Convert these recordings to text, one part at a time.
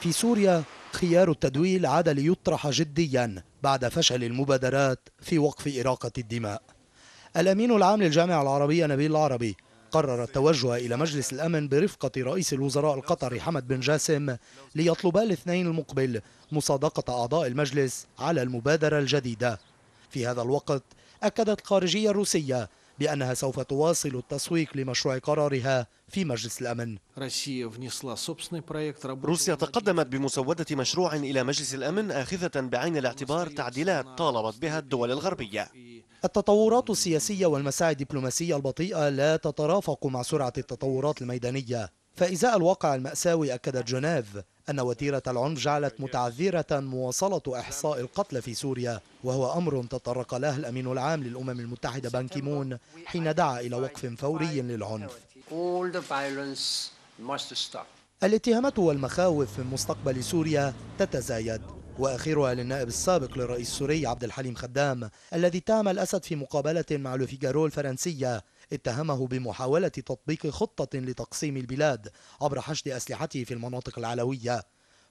في سوريا خيار التدويل عاد ليطرح جديا بعد فشل المبادرات في وقف إراقة الدماء الأمين العام للجامعة العربية نبيل العربي قرر التوجه إلى مجلس الأمن برفقة رئيس الوزراء القطري حمد بن جاسم ليطلبا الاثنين المقبل مصادقة أعضاء المجلس على المبادرة الجديدة في هذا الوقت أكدت الخارجية الروسية بأنها سوف تواصل التسويق لمشروع قرارها في مجلس الأمن روسيا تقدمت بمسودة مشروع إلى مجلس الأمن آخذة بعين الاعتبار تعديلات طالبت بها الدول الغربية التطورات السياسية والمساعي الدبلوماسية البطيئة لا تترافق مع سرعة التطورات الميدانية فإزاء الواقع المأساوي أكدت جنيف أن وتيرة العنف جعلت متعذرة مواصلة إحصاء القتلى في سوريا وهو أمر تطرق له الأمين العام للأمم المتحدة بان كيمون حين دعا إلى وقف فوري للعنف الاتهامات والمخاوف من مستقبل سوريا تتزايد وآخرها للنائب السابق للرئيس السوري عبد الحليم خدام الذي اتهم الأسد في مقابلة مع لوفيجارو الفرنسية اتهمه بمحاولة تطبيق خطة لتقسيم البلاد عبر حشد أسلحته في المناطق العلوية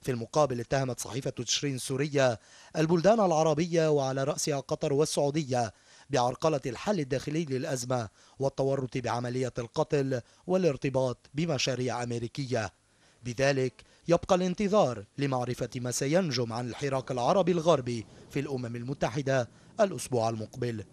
في المقابل اتهمت صحيفة تشرين السورية البلدان العربية وعلى رأسها قطر والسعودية بعرقلة الحل الداخلي للأزمة والتورط بعملية القتل والارتباط بمشاريع أمريكية بذلك يبقى الانتظار لمعرفة ما سينجم عن الحراك العربي الغربي في الأمم المتحدة الأسبوع المقبل